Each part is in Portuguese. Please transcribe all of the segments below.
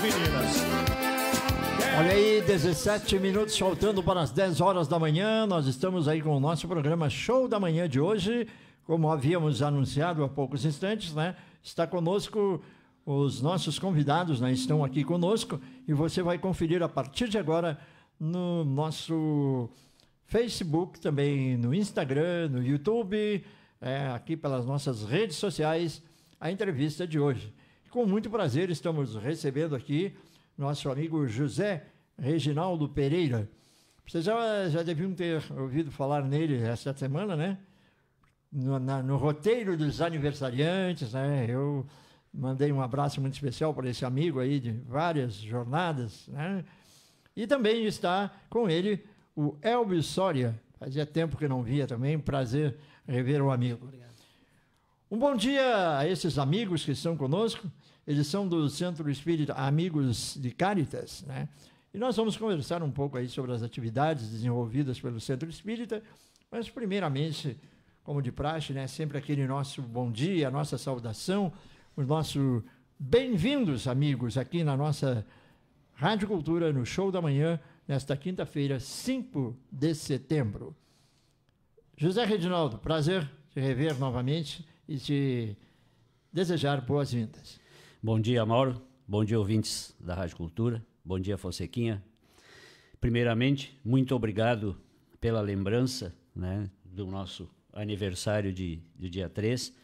meninas. Olha aí, 17 minutos faltando para as 10 horas da manhã. Nós estamos aí com o nosso programa Show da Manhã de hoje. Como havíamos anunciado há poucos instantes, né? Está conosco os nossos convidados, né? Estão aqui conosco e você vai conferir a partir de agora no nosso Facebook, também no Instagram, no YouTube, é, aqui pelas nossas redes sociais, a entrevista de hoje. Com muito prazer, estamos recebendo aqui nosso amigo José Reginaldo Pereira. Vocês já, já deviam ter ouvido falar nele esta semana, né? No, na, no roteiro dos aniversariantes, né? Eu mandei um abraço muito especial para esse amigo aí de várias jornadas, né? E também está com ele o Elvis Soria. Fazia tempo que não via também. Prazer rever o amigo. Obrigado. Um bom dia a esses amigos que estão conosco. Eles são do Centro Espírita Amigos de Caritas, né? E nós vamos conversar um pouco aí sobre as atividades desenvolvidas pelo Centro Espírita, mas primeiramente, como de praxe, né, sempre aquele nosso bom dia, a nossa saudação, os nossos bem-vindos, amigos, aqui na nossa Rádio Cultura no Show da Manhã, nesta quinta-feira, 5 de setembro. José Reginaldo, prazer te rever novamente e te desejar boas-vindas. Bom dia, Mauro. Bom dia, ouvintes da Rádio Cultura. Bom dia, Fonsequinha. Primeiramente, muito obrigado pela lembrança né, do nosso aniversário de, do dia 3.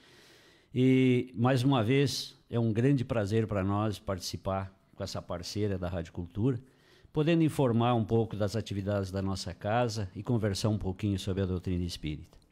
E, mais uma vez, é um grande prazer para nós participar com essa parceira da Rádio Cultura, podendo informar um pouco das atividades da nossa casa e conversar um pouquinho sobre a doutrina espírita.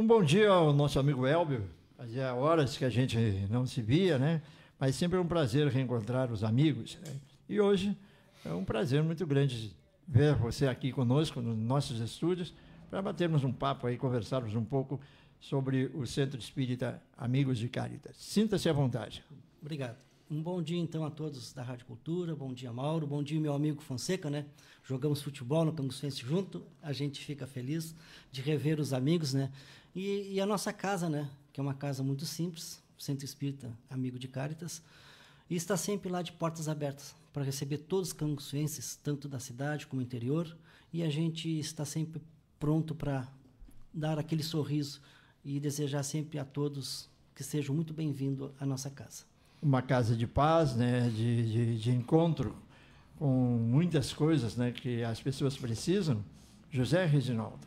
Um bom dia ao nosso amigo Elbio. Fazia horas que a gente não se via, né? Mas sempre é um prazer reencontrar os amigos. Né? E hoje é um prazer muito grande ver você aqui conosco nos nossos estúdios para batermos um papo aí, conversarmos um pouco sobre o Centro Espírita Amigos de Caritas. Sinta-se à vontade. Obrigado. Um bom dia então a todos da Rádio Cultura, bom dia Mauro, bom dia meu amigo Fonseca, né? Jogamos futebol no Canguçense junto, a gente fica feliz de rever os amigos, né? E, e, a nossa casa, né? Que é uma casa muito simples, Centro Espírita Amigo de Cáritas, e está sempre lá de portas abertas para receber todos os canguçuenses, tanto da cidade como interior, e a gente está sempre pronto para dar aquele sorriso e desejar sempre a todos que sejam muito bem-vindos à nossa casa. Uma casa de paz, né? de, de, de encontro com muitas coisas né? que as pessoas precisam. José Reginaldo.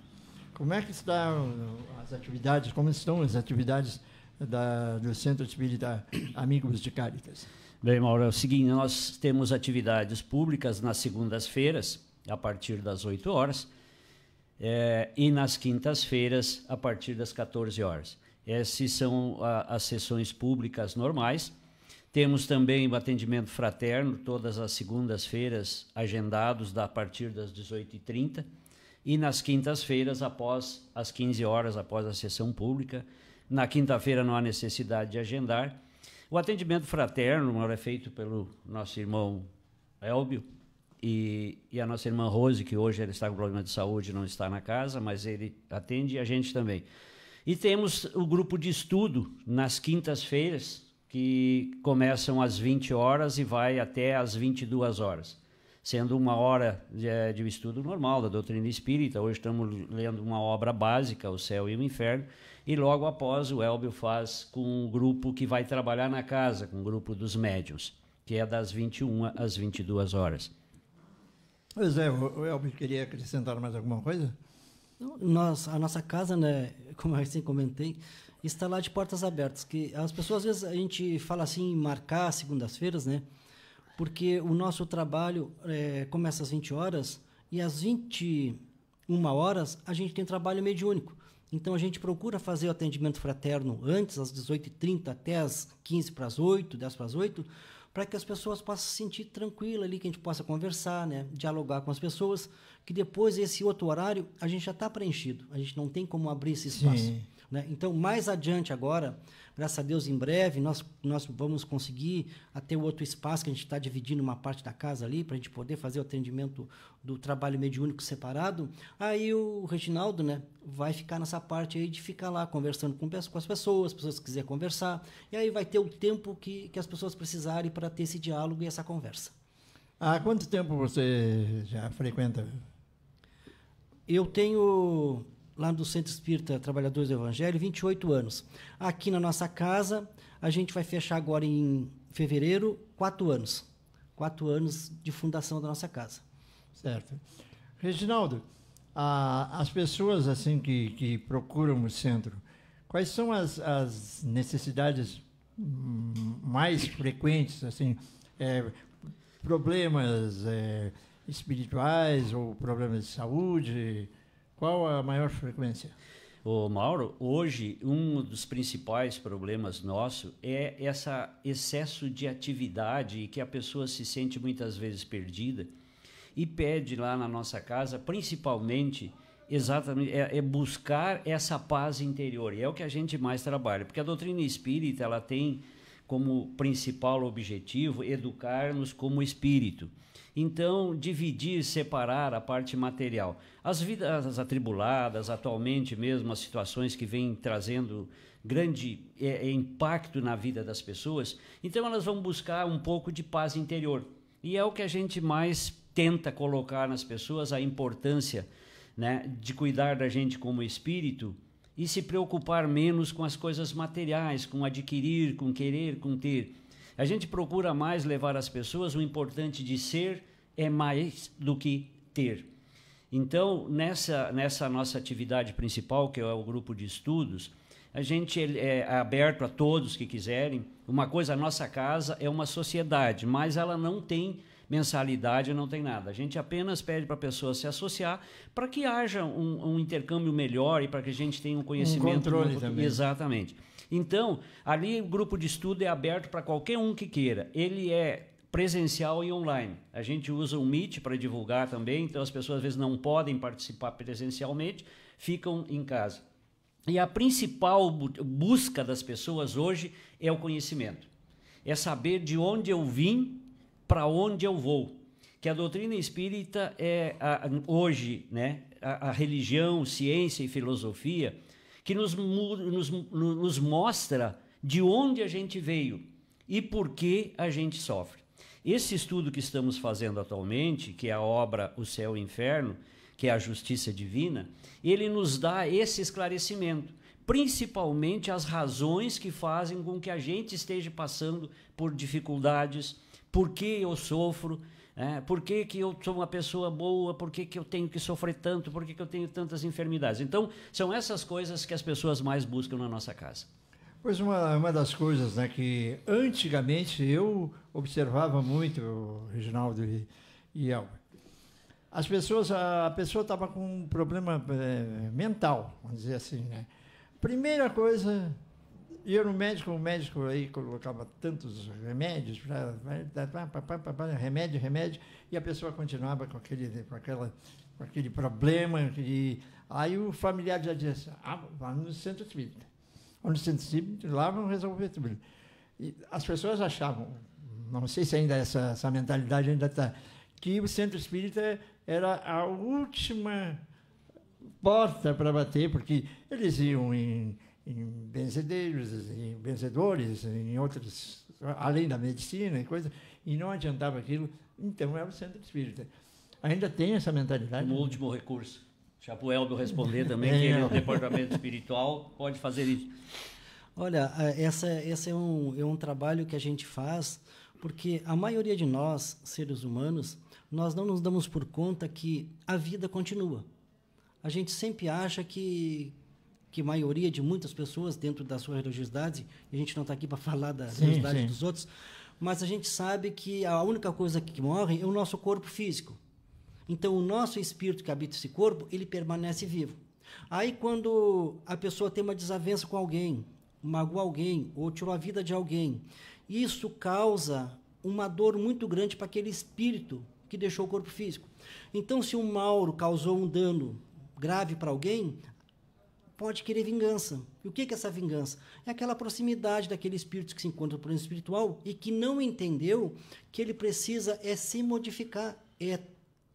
Como é que estão uh, as atividades, como estão as atividades da, do Centro Espírita Amigos de Cáritas? Bem, Mauro, é o seguinte, nós temos atividades públicas nas segundas-feiras, a partir das 8 horas, é, e nas quintas-feiras, a partir das 14 horas. Essas são a, ah, as sessões públicas normais. Temos também o atendimento fraterno, todas as segundas-feiras, agendados a partir das 18h30 e nas quintas-feiras, após as 15 horas, após a sessão pública. Na quinta-feira não há necessidade de agendar. O atendimento fraterno é feito pelo nosso irmão Elbio e, e, a nossa irmã Rose, que hoje ela está com problema de saúde não está na casa, mas ele atende e a gente também. E temos o grupo de estudo nas quintas-feiras, que começam às 20 horas e vai até às 22 horas sendo uma hora de, eh, de estudo normal da doutrina espírita. Hoje estamos lendo uma obra básica, O Céu e o Inferno, e logo após o Elbio faz com um grupo que vai trabalhar na casa, com o um grupo dos médiuns, que é das 21 às 22 horas. Pois é, o Elbio queria acrescentar mais alguma coisa? Nós, a nossa casa, né, como eu recém assim comentei, está lá de portas abertas, que as pessoas às vezes a gente fala assim, marcar segundas-feiras, né? porque o nosso trabalho é, começa às 20 horas e às 21 horas a gente tem trabalho mediúnico. Então a gente procura fazer o atendimento fraterno antes, às 18h30, até às 15 para as 8, 10 para as 8, para que as pessoas possam se sentir tranquila ali, que a gente possa conversar, né? dialogar com as pessoas, que depois esse outro horário a gente já está preenchido, a gente não tem como abrir esse espaço. Sim. Né? Então, mais adiante agora, graças a Deus, em breve, nós, nós vamos conseguir até o outro espaço que a gente está dividindo uma parte da casa ali, para a gente poder fazer o atendimento do trabalho mediúnico separado. Aí o Reginaldo né, vai ficar nessa parte aí de ficar lá conversando com, com as pessoas, as pessoas que quiser conversar. E aí vai ter o tempo que, que as pessoas precisarem para ter esse diálogo e essa conversa. Há quanto tempo você já frequenta? Eu tenho lá no Centro Espírita Trabalhadores do Evangelho, 28 anos. Aqui na nossa casa, a gente vai fechar agora em fevereiro, quatro anos. Quatro anos de fundação da nossa casa. Certo. Reginaldo, a, as pessoas assim que, que procuram o centro, quais são as, as necessidades mais frequentes, assim, é, problemas é, espirituais ou problemas de saúde? Qual a maior frequência? O Mauro, hoje um dos principais problemas nosso é esse excesso de atividade e que a pessoa se sente muitas vezes perdida e pede lá na nossa casa, principalmente, exatamente, é, é, buscar essa paz interior. E é o que a gente mais trabalha, porque a doutrina espírita ela tem como principal objetivo educar-nos como espírito. Então, dividir, separar a parte material. As vidas atribuladas, atualmente mesmo, as situações que vêm trazendo grande é, é, impacto na vida das pessoas, então elas vão buscar um pouco de paz interior. E é o que a gente mais tenta colocar nas pessoas a importância né, de cuidar da gente como espírito e se preocupar menos com as coisas materiais, com adquirir, com querer, com ter. A gente procura mais levar as pessoas o importante de ser é mais do que ter. Então, nessa, nessa nossa atividade principal, que é o grupo de estudos, a gente é aberto a todos que quiserem. Uma coisa, a nossa casa é uma sociedade, mas ela não tem mensalidade, não tem nada. A gente apenas pede para a pessoa se associar para que haja um, um, intercâmbio melhor e para que a gente tenha um conhecimento. Um controle também. Exatamente. Então, ali o grupo de estudo é aberto para qualquer um que queira. Ele é presencial e online. A gente usa o Meet para divulgar também, então as pessoas às vezes não podem participar presencialmente, ficam em casa. E a principal busca das pessoas hoje é o conhecimento. É saber de onde eu vim para onde eu vou. Que a doutrina espírita é a, hoje, né, a, a, religião, ciência e filosofia que nos, nos, nos mostra de onde a gente veio e por que a gente sofre. Esse estudo que estamos fazendo atualmente, que é a obra O Céu e o Inferno, que é a Justiça Divina, ele nos dá esse esclarecimento, principalmente as razões que fazem com que a gente esteja passando por dificuldades, por que eu sofro, é, por que, que, eu sou uma pessoa boa, por que, que eu tenho que sofrer tanto, por que, que eu tenho tantas enfermidades. Então, são essas coisas que as pessoas mais buscam na nossa casa. Pois uma, uma das coisas né, que antigamente eu observava muito, Reginaldo e, e Elber, as pessoas, a, a pessoa estava com um problema é, mental, vamos dizer assim, né? Primeira coisa, ia no médico, o médico aí colocava tantos remédios, remédio, remédio, e a pessoa continuava com aquele, com aquela, com aquele problema. E aí o familiar já dizia assim, ah, vá no centro espírita. Vá no centro espírita, lá vão resolver tudo. E as pessoas achavam, não sei se ainda essa, essa mentalidade ainda está, que o centro espírita era a última porta para bater, porque eles iam em em vencedores, em vencedores, em outras, além da medicina e coisa, e não adiantava aquilo, então era é o centro espírita. Ainda tem essa mentalidade? Um né? último recurso. Chapuel do responder também, é. que é o departamento espiritual, pode fazer isso. Olha, é, essa, esse é um, é um trabalho que a gente faz porque a maioria de nós, seres humanos, nós não nos damos por conta que a vida continua. A gente sempre acha que, que a maioria de muitas pessoas dentro da sua religiosidade, a gente não está aqui para falar da sim, religiosidade sim. dos outros, mas a gente sabe que a única coisa que morre é o nosso corpo físico. Então, o nosso espírito que habita esse corpo, ele permanece vivo. Aí, quando a pessoa tem uma desavença com alguém, magoou alguém ou tirou a vida de alguém, isso causa uma dor muito grande para aquele espírito que deixou o corpo físico. Então, se o Mauro causou um dano grave para alguém, pode querer vingança. E o que é essa vingança? É aquela proximidade daquele espírito que se encontra no plano espiritual e que não entendeu que ele precisa é se modificar, é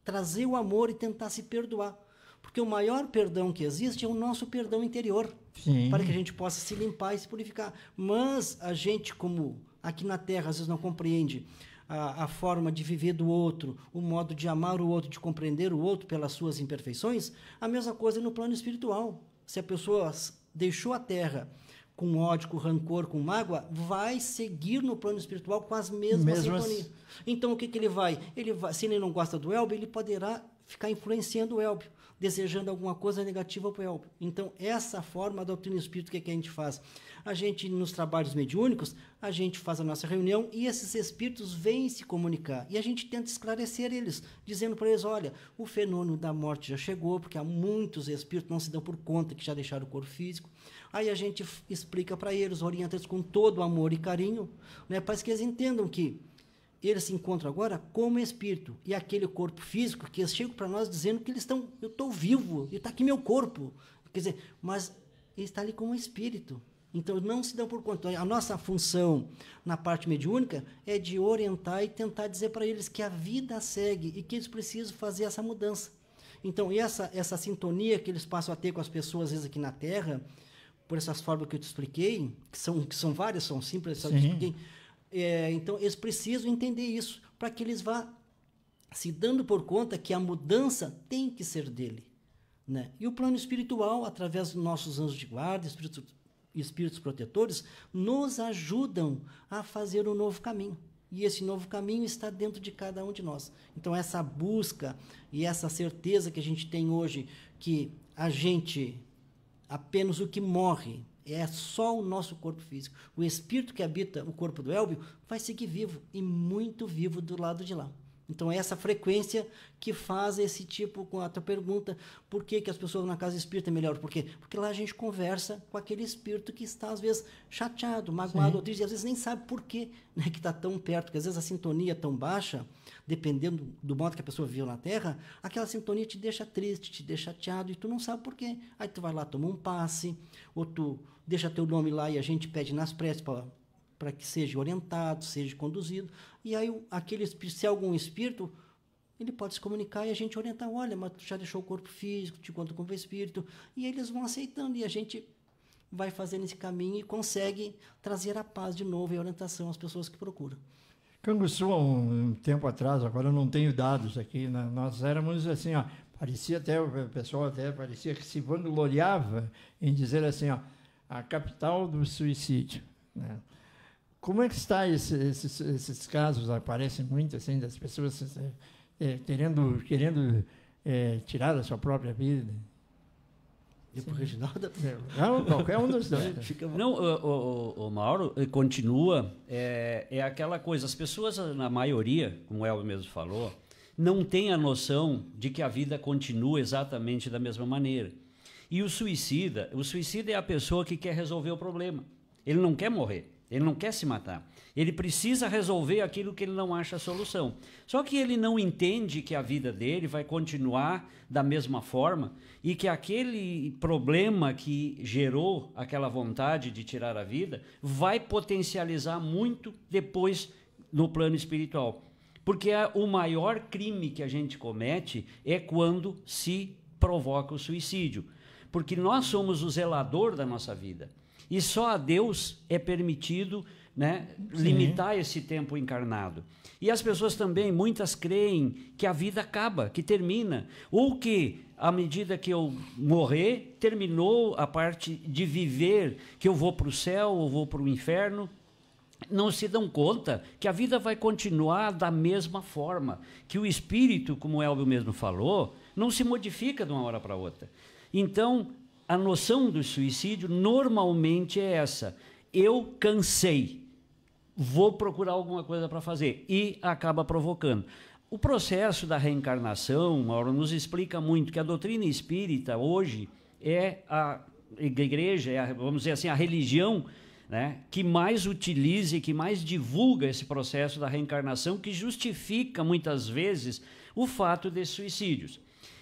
trazer o amor e tentar se perdoar. Porque o maior perdão que existe é o nosso perdão interior, Sim. para que a gente possa se limpar e se purificar. Mas a gente, como aqui na Terra, às vezes não compreende a, a, forma de viver do outro, o modo de amar o outro, de compreender o outro pelas suas imperfeições, a mesma coisa no plano espiritual se a pessoa deixou a terra com ódio, com rancor, com mágoa, vai seguir no plano espiritual com as mesmas, mesmas... sintonias. Então, o que, que ele vai? Ele vai, se ele não gosta do Elbe, ele poderá ficar influenciando o Elbe desejando alguma coisa negativa para ela. Então, essa forma da doutrina espírita, o que, é que a gente faz? A gente, nos trabalhos mediúnicos, a gente faz a nossa reunião e esses espíritos vêm se comunicar. E a gente tenta esclarecer eles, dizendo para eles: olha, o fenômeno da morte já chegou, porque há muitos espíritos não se dão por conta que já deixaram o corpo físico. Aí a gente explica para eles, orienta eles com todo amor e carinho, né, para que eles entendam que eles se encontram agora como espírito. E aquele corpo físico que eles chegam para nós dizendo que eles estão, eu estou vivo, está aqui meu corpo. Quer dizer, mas ele está ali como espírito. Então não se dão por conta. A nossa função na parte mediúnica é de orientar e tentar dizer para eles que a vida segue e que eles precisam fazer essa mudança. Então essa essa sintonia que eles passam a ter com as pessoas às vezes aqui na Terra, por essas formas que eu te expliquei, que são que são várias, são simples, só te expliquei é, então, eles precisam entender isso para que eles vá se dando por conta que a mudança tem que ser dele. Né? E o plano espiritual, através dos nossos anjos de guarda, espíritos, espíritos protetores, nos ajudam a fazer um novo caminho. E esse novo caminho está dentro de cada um de nós. Então, essa busca e essa certeza que a gente tem hoje, que a gente, apenas o que morre, é só o nosso corpo físico. O espírito que habita o corpo do Elbio vai seguir vivo e muito vivo do lado de lá. Então é essa frequência que faz esse tipo com a tua pergunta, por que, que as pessoas na casa espírita é melhor? Por quê? Porque lá a gente conversa com aquele espírito que está às vezes chateado, magoado, ou triste, e às vezes nem sabe por quê, né, que está tão perto, porque às vezes a sintonia é tão baixa, dependendo do modo que a pessoa viu na Terra, aquela sintonia te deixa triste, te deixa chateado e tu não sabe por quê. Aí tu vai lá tomar um passe, ou tu deixa teu nome lá e a gente pede nas preces para que seja orientado, seja conduzido. E aí, aquele, se algum espírito, ele pode se comunicar e a gente orientar: olha, mas tu já deixou o corpo físico, te encontro com o espírito. E eles vão aceitando e a gente vai fazendo esse caminho e consegue trazer a paz de novo e a orientação às pessoas que procuram. Canguçu, há um, um tempo atrás, agora eu não tenho dados aqui, né? nós éramos assim, ó, parecia até, o pessoal até parecia que se vangloriava em dizer assim, ó, a capital do suicídio. Né? Como é que está esse, esses, esses casos? Aparecem muito assim das pessoas é, querendo, querendo é, tirar a sua própria vida. E para o Reginaldo? Não, qualquer um dos dois. Não, o, o, o Mauro continua. É, é aquela coisa, as pessoas, na maioria, como o Elba mesmo falou, não têm a noção de que a vida continua exatamente da mesma maneira. E o suicida, o suicida é a pessoa que quer resolver o problema. Ele não quer morrer, ele não quer se matar. Ele precisa resolver aquilo que ele não acha a solução. Só que ele não entende que a vida dele vai continuar da mesma forma e que aquele problema que gerou aquela vontade de tirar a vida vai potencializar muito depois no plano espiritual. Porque é o maior crime que a gente comete é quando se provoca o suicídio porque nós somos o zelador da nossa vida. E só a Deus é permitido né, limitar esse tempo encarnado. E as pessoas também, muitas creem que a vida acaba, que termina, ou que à medida que eu morrer, terminou a parte de viver, que eu vou para o céu ou vou para o inferno. Não se dão conta que a vida vai continuar da mesma forma, que o espírito, como o Elvio mesmo falou, não se modifica de uma hora para outra. Então, a noção do suicídio normalmente é essa: eu cansei, vou procurar alguma coisa para fazer e acaba provocando. O processo da reencarnação, Mauro, nos explica muito que a doutrina espírita hoje é a igreja, é a, vamos dizer assim, a religião né, que mais utiliza e que mais divulga esse processo da reencarnação, que justifica muitas vezes o fato de suicídios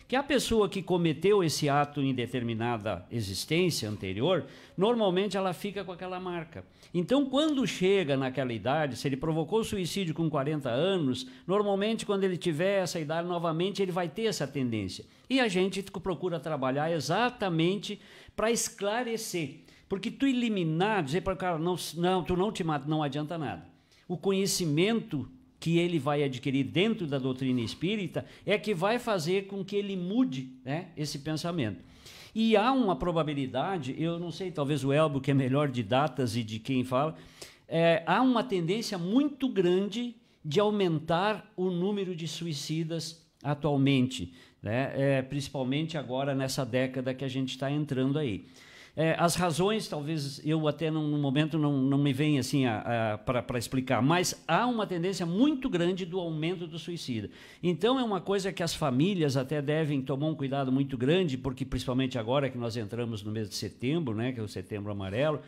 que a pessoa que cometeu esse ato em determinada existência anterior, normalmente ela fica com aquela marca. Então, quando chega naquela idade, se ele provocou suicídio com 40 anos, normalmente quando ele tiver essa idade novamente, ele vai ter essa tendência. E a gente procura trabalhar exatamente para esclarecer. Porque tu eliminar, dizer para o cara, não, não, tu não te mata, não adianta nada. O conhecimento que ele vai adquirir dentro da doutrina espírita é que vai fazer com que ele mude né, esse pensamento. E há uma probabilidade, eu não sei, talvez o Elbo, que é melhor de datas e de quem fala, é, há uma tendência muito grande de aumentar o número de suicidas atualmente, né? É, principalmente agora nessa década que a gente está entrando aí. É, as razões, talvez eu até num, num momento não, não me venha assim para explicar, mas há uma tendência muito grande do aumento do suicídio. Então é uma coisa que as famílias até devem tomar um cuidado muito grande, porque principalmente agora que nós entramos no mês de setembro, né, que é o setembro amarelo,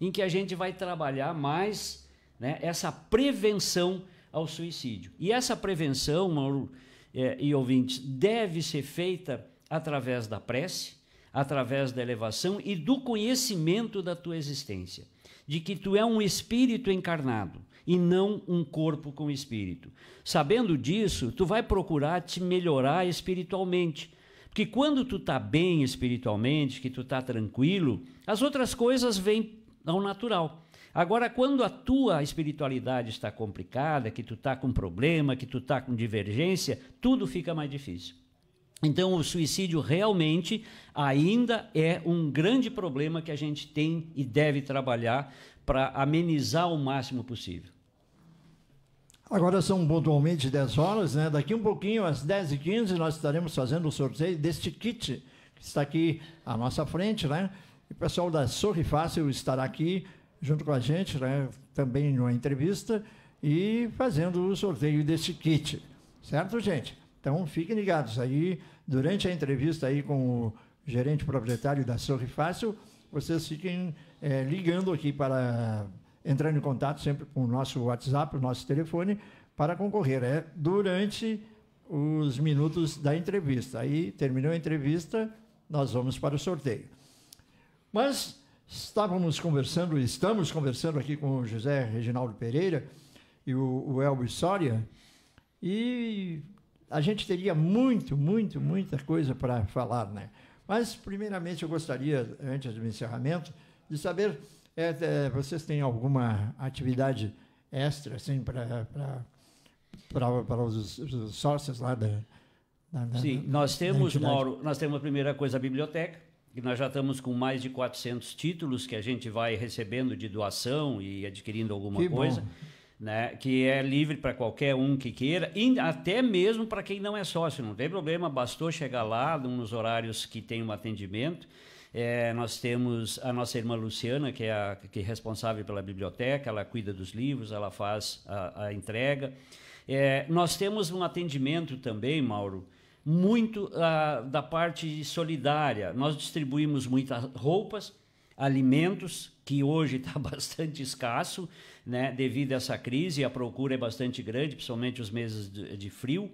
em que a gente vai trabalhar mais né, essa prevenção ao suicídio. E essa prevenção, Mauro é, e ouvintes, deve ser feita através da prece através da elevação e do conhecimento da tua existência, de que tu é um espírito encarnado e não um corpo com espírito. Sabendo disso, tu vai procurar te melhorar espiritualmente. Porque quando tu tá bem espiritualmente, que tu tá tranquilo, as outras coisas vêm ao natural. Agora, quando a tua espiritualidade está complicada, que tu tá com problema, que tu tá com divergência, tudo fica mais difícil. Então, o suicídio realmente ainda é um grande problema que a gente tem e deve trabalhar para amenizar o máximo possível. Agora são pontualmente 10 horas, né? Daqui um pouquinho, às 10h15, nós estaremos fazendo o sorteio deste kit que está aqui à nossa frente, né? E o pessoal da Sorri Fácil estará aqui junto com a gente, né? Também numa entrevista e fazendo o sorteio deste kit. Certo, gente? Então, fiquem ligados aí. Durante a entrevista aí com o gerente proprietário da Sorri Fácil, vocês fiquem é, ligando aqui para entrando em contato sempre com o nosso WhatsApp, o nosso telefone, para concorrer. É durante os minutos da entrevista. Aí terminou a entrevista, nós vamos para o sorteio. Mas estávamos conversando, estamos conversando aqui com o José Reginaldo Pereira e o, o Elvis Soria, e a gente teria muito, muito, muita coisa para falar, né? Mas, primeiramente, eu gostaria, antes do encerramento, de saber é, é, vocês têm alguma atividade extra, assim, para os, os sócios lá da, da, Sim, da, nós temos, Mauro, nós temos a primeira coisa, a biblioteca, que nós já estamos com mais de 400 títulos que a gente vai recebendo de doação e adquirindo alguma que coisa. Bom né, que é livre para qualquer um que queira, e até mesmo para quem não é sócio, não tem problema, bastou chegar lá nos horários que tem um atendimento. É, nós temos a nossa irmã Luciana, que é, a, que é responsável pela biblioteca, ela cuida dos livros, ela faz a, a entrega. É, nós temos um atendimento também, Mauro, muito ah, da parte solidária. Nós distribuímos muitas roupas, alimentos, que hoje está bastante escasso, né, devido a essa crise, a procura é bastante grande, principalmente os meses de, de frio.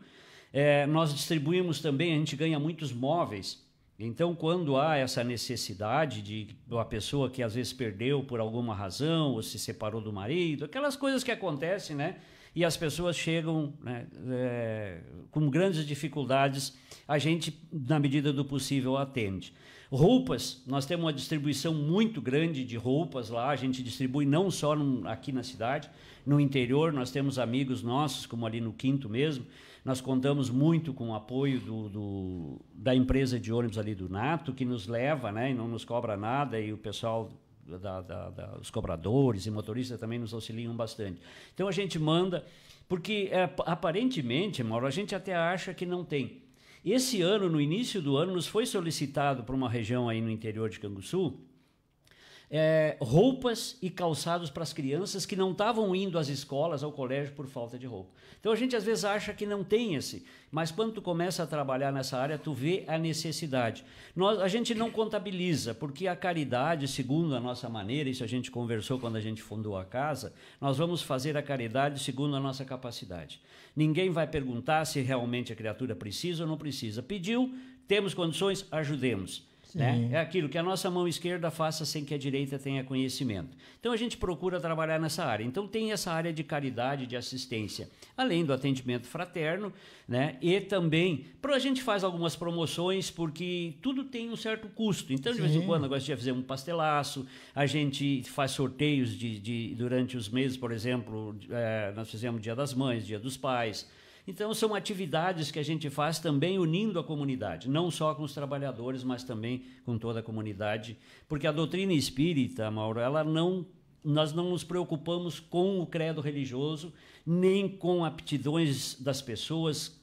É, nós distribuímos também, a gente ganha muitos móveis. Então, quando há essa necessidade de uma pessoa que às vezes perdeu por alguma razão, ou se separou do marido, aquelas coisas que acontecem, né? E as pessoas chegam né, é, com grandes dificuldades, a gente, na medida do possível, atende. Roupas, nós temos uma distribuição muito grande de roupas lá, a gente distribui não só aqui na cidade, no interior nós temos amigos nossos, como ali no Quinto mesmo, nós contamos muito com o apoio do, do da empresa de ônibus ali do Nato, que nos leva né, e não nos cobra nada, e o pessoal da, da, da, os cobradores e motoristas também nos auxiliam bastante. Então a gente manda, porque é, aparentemente, Mauro, a gente até acha que não tem. Esse ano, no início do ano, nos foi solicitado para uma região aí no interior de Canguçu é, roupas e calçados para as crianças que não estavam indo às escolas, ao colégio, por falta de roupa. Então a gente às vezes acha que não tem esse, mas quando tu começa a trabalhar nessa área, tu vê a necessidade. Nós, a gente não contabiliza, porque a caridade, segundo a nossa maneira, isso a gente conversou quando a gente fundou a casa, nós vamos fazer a caridade segundo a nossa capacidade. Ninguém vai perguntar se realmente a criatura precisa ou não precisa. Pediu, temos condições, ajudemos. Né? É aquilo que a nossa mão esquerda faça sem que a direita tenha conhecimento. Então a gente procura trabalhar nessa área. Então tem essa área de caridade, de assistência, além do atendimento fraterno, né? E também a gente faz algumas promoções porque tudo tem um certo custo. Então de Sim. vez em quando nós já fizemos um pastelaço, a gente faz sorteios de, de durante os meses, por exemplo, é, nós fizemos Dia das Mães, Dia dos Pais então, são atividades que a gente faz também unindo a comunidade, não só com os trabalhadores, mas também com toda a comunidade, porque a doutrina espírita, Mauro, ela não nós não nos preocupamos com o credo religioso, nem com aptidões das pessoas.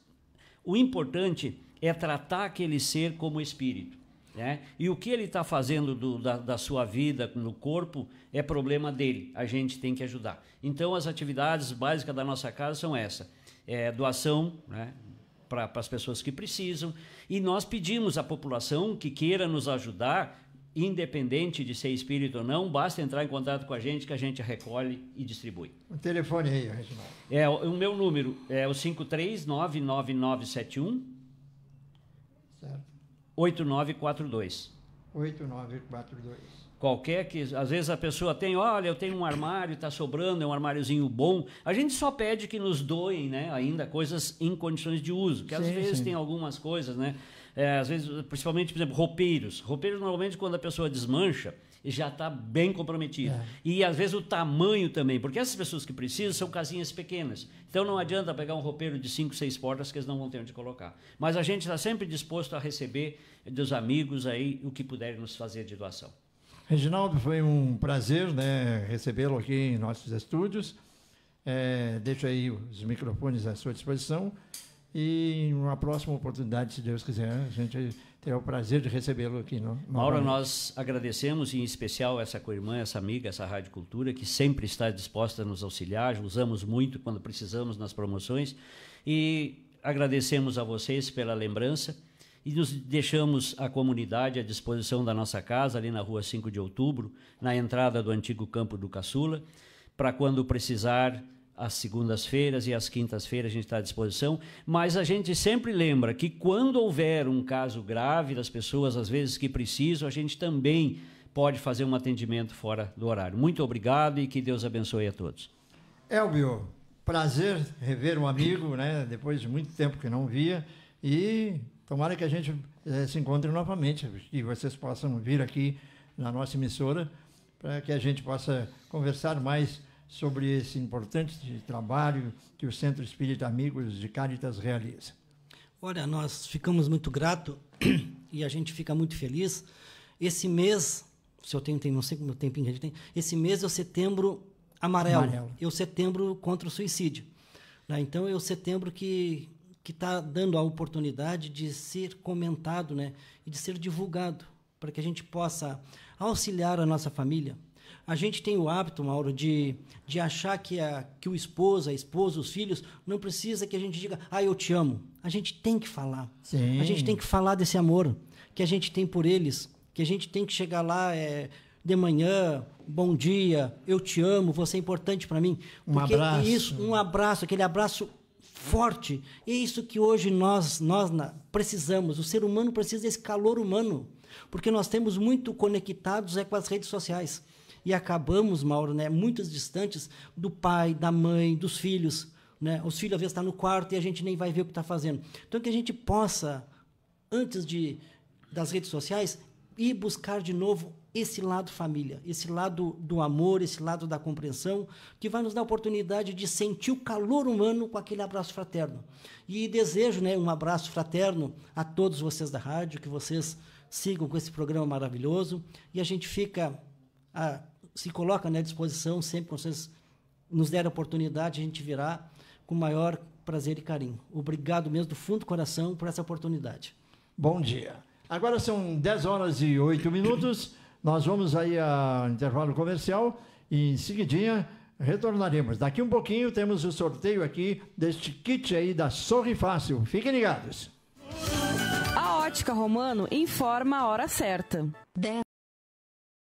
O importante é tratar aquele ser como espírito. Né? E o que ele está fazendo do, da, da, sua vida no corpo é problema dele. A gente tem que ajudar. Então, as atividades básicas da nossa casa são essa: é, doação né, para as pessoas que precisam. E nós pedimos à população que queira nos ajudar, independente de ser espírito ou não, basta entrar em contato com a gente que a gente recolhe e distribui. O telefone aí, Reginaldo. É, o, o meu número é o 5399971 8942. 8942 qualquer que às vezes a pessoa tem, olha, eu tenho um armário, está sobrando, é um armáriozinho bom. A gente só pede que nos doem, né, ainda coisas em condições de uso, que sim, às vezes sim. tem algumas coisas, né? É, às vezes, principalmente, por exemplo, roupeiros. Roupeiros normalmente quando a pessoa desmancha, já está bem comprometido. É. E às vezes o tamanho também, porque essas pessoas que precisam são casinhas pequenas. Então não adianta pegar um roupeiro de cinco, seis portas que eles não vão ter onde colocar. Mas a gente está sempre disposto a receber dos amigos aí o que puderem nos fazer de doação. Reginaldo, foi um prazer né, recebê-lo aqui em nossos estúdios. É, deixo aí os microfones à sua disposição e em uma próxima oportunidade, se Deus quiser, a gente terá o prazer de recebê-lo aqui. No, Mauro, nós agradecemos em especial essa co-irmã, essa amiga, essa Rádio Cultura, que sempre está disposta a nos auxiliar, usamos muito quando precisamos nas promoções e agradecemos a vocês pela lembrança e nos deixamos a comunidade à disposição da nossa casa, ali na rua 5 de outubro, na entrada do antigo campo do Caçula, para quando precisar, às segundas-feiras e às quintas-feiras a gente está à disposição, mas a gente sempre lembra que quando houver um caso grave das pessoas, às vezes que precisam, a gente também pode fazer um atendimento fora do horário. Muito obrigado e que Deus abençoe a todos. Elbio, prazer rever um amigo, né? Depois de muito tempo que não via e Tomara que a gente eh, se encontre novamente e vocês possam vir aqui na nossa emissora para que a gente possa conversar mais sobre esse importante trabalho que o Centro Espírita Amigos de Caritas realiza. Olha, nós ficamos muito grato e a gente fica muito feliz. Esse mês, se eu tenho, não sei como meu que a gente tem, esse mês é o setembro amarelo, amarelo. é o setembro contra o suicídio. Né? Então é o setembro que que está dando a oportunidade de ser comentado né, e de ser divulgado, para que a gente possa auxiliar a nossa família. A gente tem o hábito, Mauro, de, de achar que, a, que o esposo, a esposa, os filhos, não precisa que a gente diga, ah, eu te amo. A gente tem que falar. Sim. A gente tem que falar desse amor que a gente tem por eles, que a gente tem que chegar lá é, de manhã, bom dia, eu te amo, você é importante para mim. Um Porque abraço. Isso, um abraço, aquele abraço forte. E é isso que hoje nós, nós precisamos. O ser humano precisa desse calor humano, porque nós temos muito conectados é com as redes sociais e acabamos, Mauro, né, muitos distantes do pai, da mãe, dos filhos. Né? Os filhos às vezes estão tá no quarto e a gente nem vai ver o que está fazendo. Então que a gente possa, antes de das redes sociais, e buscar de novo esse lado família, esse lado do amor, esse lado da compreensão, que vai nos dar a oportunidade de sentir o calor humano com aquele abraço fraterno. E desejo né, um abraço fraterno a todos vocês da rádio, que vocês sigam com esse programa maravilhoso. E a gente fica, a, se coloca né, à disposição sempre que vocês nos derem a oportunidade, a gente virá com maior prazer e carinho. Obrigado mesmo do fundo do coração por essa oportunidade. Bom dia. Agora são 10 horas e 8 minutos. Nós vamos aí a intervalo comercial e em seguidinha retornaremos. Daqui um pouquinho temos o sorteio aqui deste kit aí da Sorri Fácil. Fiquem ligados. A Ótica Romano informa a hora certa. 10